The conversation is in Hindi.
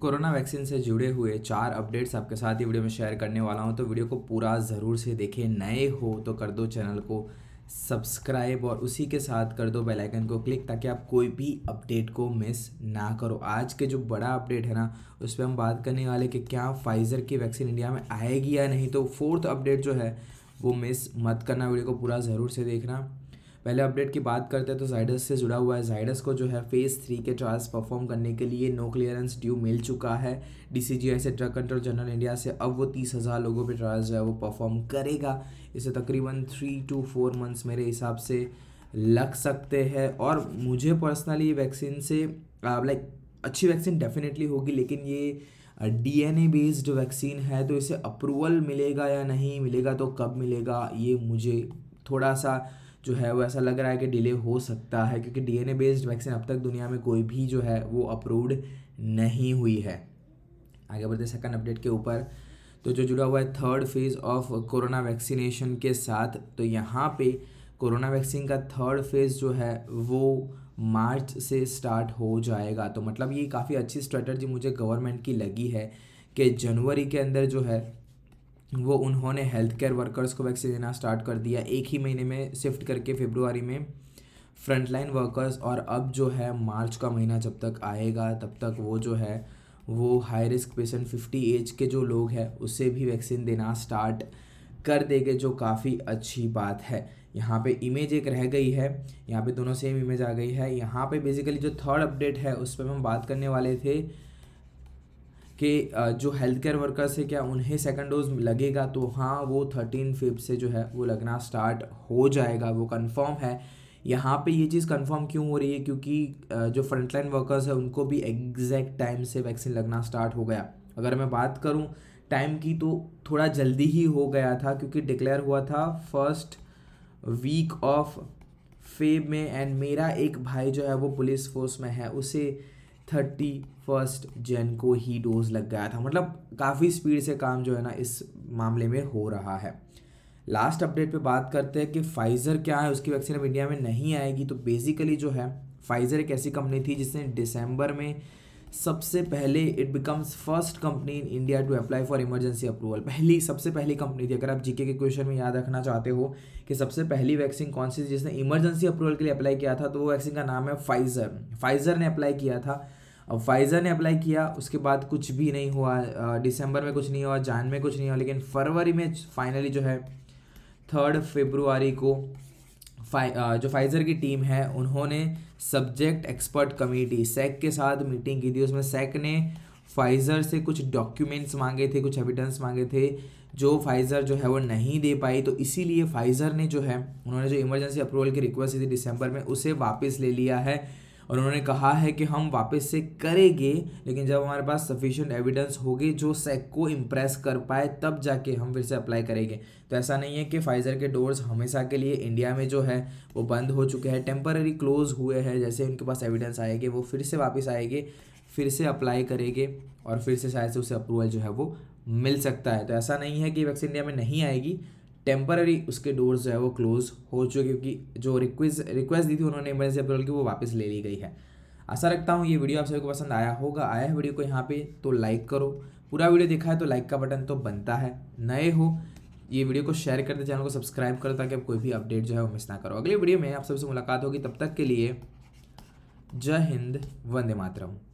कोरोना वैक्सीन से जुड़े हुए चार अपडेट्स आपके साथ ही वीडियो में शेयर करने वाला हूं तो वीडियो को पूरा ज़रूर से देखें नए हो तो कर दो चैनल को सब्सक्राइब और उसी के साथ कर दो बेल आइकन को क्लिक ताकि आप कोई भी अपडेट को मिस ना करो आज के जो बड़ा अपडेट है ना उस पर हम बात करने वाले कि क्या फाइज़र की वैक्सीन इंडिया में आएगी या नहीं तो फोर्थ अपडेट जो है वो मिस मत करना वीडियो को पूरा ज़रूर से देखना पहले अपडेट की बात करते हैं तो जाइडस से जुड़ा हुआ है जाइडस को जो है फेज़ थ्री के ट्रायल्स परफॉर्म करने के लिए नो क्लियरेंस ड्यू मिल चुका है डीसीजीआई से ड्रग कंट्रोल जनरल इंडिया से अब वो तीस हज़ार लोगों पर ट्रायल्स जो है वो परफॉर्म करेगा इसे तकरीबन थ्री टू फोर मंथ्स मेरे हिसाब से लग सकते हैं और मुझे पर्सनली वैक्सीन से लाइक अच्छी वैक्सीन डेफिनेटली होगी लेकिन ये डी ए बेस्ड वैक्सीन है तो इसे अप्रूवल मिलेगा या नहीं मिलेगा तो कब मिलेगा ये मुझे थोड़ा सा जो है वो ऐसा लग रहा है कि डिले हो सकता है क्योंकि डीएनए बेस्ड वैक्सीन अब तक दुनिया में कोई भी जो है वो अप्रूव्ड नहीं हुई है आगे बढ़ते सेकंड अपडेट के ऊपर तो जो जुड़ा हुआ है third phase of corona vaccination के साथ तो यहाँ पे कोरोना वैक्सीन का थर्ड फेज़ जो है वो मार्च से स्टार्ट हो जाएगा तो मतलब ये काफ़ी अच्छी स्ट्रेटजी मुझे गवर्नमेंट की लगी है कि जनवरी के अंदर जो है वो उन्होंने हेल्थ केयर वर्कर्स को वैक्सीन देना स्टार्ट कर दिया एक ही महीने में शिफ्ट करके फेब्रुआरी में फ्रंटलाइन वर्कर्स और अब जो है मार्च का महीना जब तक आएगा तब तक वो जो है वो high risk patient fifty age के जो लोग हैं उसे भी वैक्सीन देना स्टार्ट कर देंगे जो काफ़ी अच्छी बात है यहाँ पे इमेज एक रह गई है यहाँ पे दोनों सेम इमेज आ गई है यहाँ पे बेसिकली जो थर्ड अपडेट है उस पर हम बात करने वाले थे कि जो हेल्थ केयर वर्कर्स है क्या उन्हें सेकंड डोज लगेगा तो हाँ वो थर्टीन फिफ्थ से जो है वो लगना स्टार्ट हो जाएगा वो कंफर्म है यहाँ पे ये चीज़ कंफर्म क्यों हो रही है क्योंकि जो फ्रंटलाइन वर्कर्स है उनको भी एग्जैक्ट टाइम से वैक्सीन लगना स्टार्ट हो गया अगर मैं बात करूँ टाइम की तो थोड़ा जल्दी ही हो गया था क्योंकि डिक्लेयर हुआ था फर्स्ट वीक ऑफ फेब में एंड मेरा एक भाई जो है वो पुलिस फोर्स में है उसे थर्टी फर्स्ट जेन को ही डोज लग गया था मतलब काफ़ी स्पीड से काम जो है ना इस मामले में हो रहा है लास्ट अपडेट पे बात करते हैं कि फाइज़र क्या है उसकी वैक्सीन अब इंडिया में नहीं आएगी तो बेसिकली जो है फाइज़र एक ऐसी कंपनी थी जिसने दिसंबर में सबसे पहले it becomes first company in India to apply for emergency approval पहली सबसे पहली कंपनी थी अगर आप जीके के क्वेश्चन में याद रखना चाहते हो कि सबसे पहली वैक्सीन कौन सी थी जिसने इमरजेंसी अप्रूवल के लिए अप्लाई किया था तो वो वैक्सीन का नाम है फाइज़र फाइज़र ने अप्लाई किया था अब फाइज़र ने अप्लाई किया उसके बाद कुछ भी नहीं हुआ दिसंबर में कुछ नहीं हुआ जान में कुछ नहीं हुआ लेकिन फरवरी में फाइनली जो है थर्ड फेब्रुआरी को फाइ जो फाइज़र की टीम है उन्होंने सब्जेक्ट एक्सपर्ट कमेटी सैक के साथ मीटिंग की थी उसमें सैक ने फाइज़र से कुछ डॉक्यूमेंट्स मांगे थे कुछ एविडेंस मांगे थे जो फाइज़र जो है वो नहीं दे पाई तो इसीलिए फाइज़र ने जो है उन्होंने जो इमरजेंसी अप्रूवल की रिक्वेस्ट दी थी दिसंबर में उसे वापस ले लिया है और उन्होंने कहा है कि हम वापस से करेंगे लेकिन जब हमारे पास सफिशेंट एविडेंस होगी जो सेक को इम्प्रेस कर पाए तब जाके हम फिर से अप्लाई करेंगे तो ऐसा नहीं है कि फाइज़र के डोर्स हमेशा के लिए इंडिया में जो है वो बंद हो चुके हैं टेम्पररी क्लोज हुए हैं जैसे उनके पास एविडेंस आएगी वो फिर से वापस आएगी फिर से अप्लाई करेंगे और फिर से शायद से उसे अप्रूवल जो है वो मिल सकता है तो ऐसा नहीं है कि वैक्सीन इंडिया में नहीं आएगी टेम्पररी उसके डोर्स जो है वो क्लोज हो चुके क्योंकि जो रिक्वेस्ट रिक्वेस्ट दी थी उन्होंने इमरजेंसी अप्रूवल की वो वापस ले ली गई है आशा रखता हूँ ये वीडियो आप सभी को पसंद आया होगा आया है वीडियो को यहाँ पे तो लाइक करो पूरा वीडियो देखा है तो लाइक का बटन तो बनता है नए हो ये वीडियो को शेयर कर दे चैनल को सब्सक्राइब करो ताकि आप कोई भी अपडेट जो है वो मिस ना करो अगले वीडियो में आप सबसे मुलाकात होगी तब तक के लिए जय हिंद वंदे मातरम